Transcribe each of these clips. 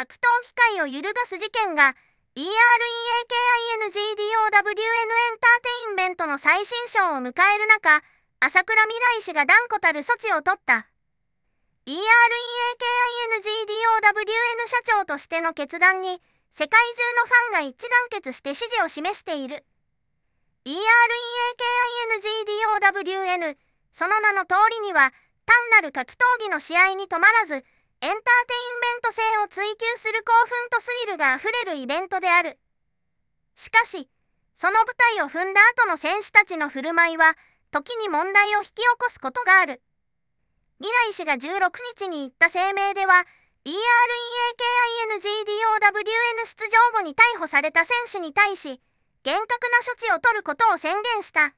格闘機会を揺るがす事件が BREAKINGDOW n エンターテインメントの最新章を迎える中朝倉未来氏が断固たる措置を取った BREAKINGDOW n 社長としての決断に世界中のファンが一致団結して支持を示している BREAKINGDOWN その名の通りには単なる格闘技の試合に止まらずエンターテインメント性を追求する興奮とスリルがあふれるイベントである。しかし、その舞台を踏んだ後の選手たちの振る舞いは、時に問題を引き起こすことがある。ギ来イ氏が16日に言った声明では、BREAKINGDOWN 出場後に逮捕された選手に対し、厳格な処置を取ることを宣言した。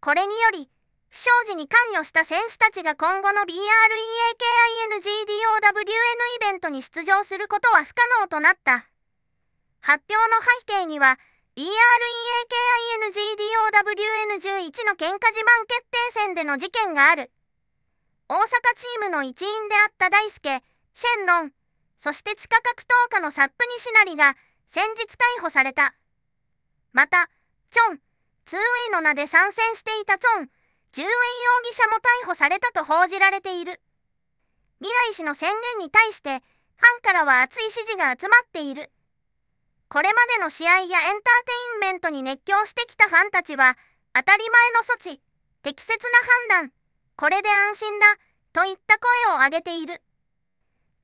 これにより、不祥事に関与した選手たちが今後の BREAKINGDOWN イベントに出場することは不可能となった。発表の背景には、BREAKINGDOWN11 の喧嘩自慢決定戦での事件がある。大阪チームの一員であった大輔、シェンロン、そして地下格闘家のサップ西成が先日逮捕された。また、チョン、2ウェイの名で参戦していたチョン、10円容疑者も逮捕されたと報じられている。未来氏の宣言に対して、ファンからは熱い支持が集まっている。これまでの試合やエンターテインメントに熱狂してきたファンたちは、当たり前の措置、適切な判断、これで安心だ、といった声を上げている。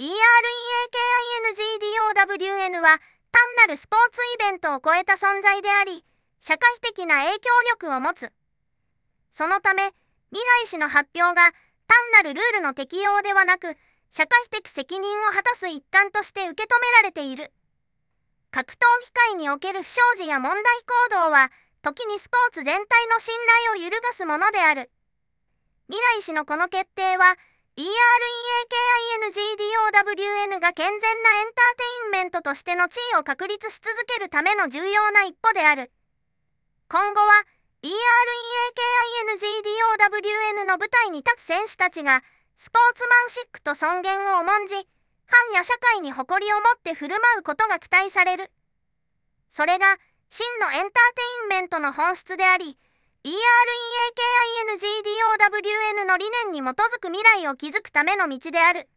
BREAKINGDOWN は、単なるスポーツイベントを超えた存在であり、社会的な影響力を持つ。そのため、未来氏の発表が単なるルールの適用ではなく、社会的責任を果たす一環として受け止められている。格闘機会における不祥事や問題行動は、時にスポーツ全体の信頼を揺るがすものである。未来氏のこの決定は、BREAKINGDOWN が健全なエンターテインメントとしての地位を確立し続けるための重要な一歩である。今後は、BREAKINGDOWN の舞台に立つ選手たちが、スポーツマンシックと尊厳を重んじ、藩や社会に誇りを持って振る舞うことが期待される。それが、真のエンターテインメントの本質であり、BREAKINGDOWN の理念に基づく未来を築くための道である。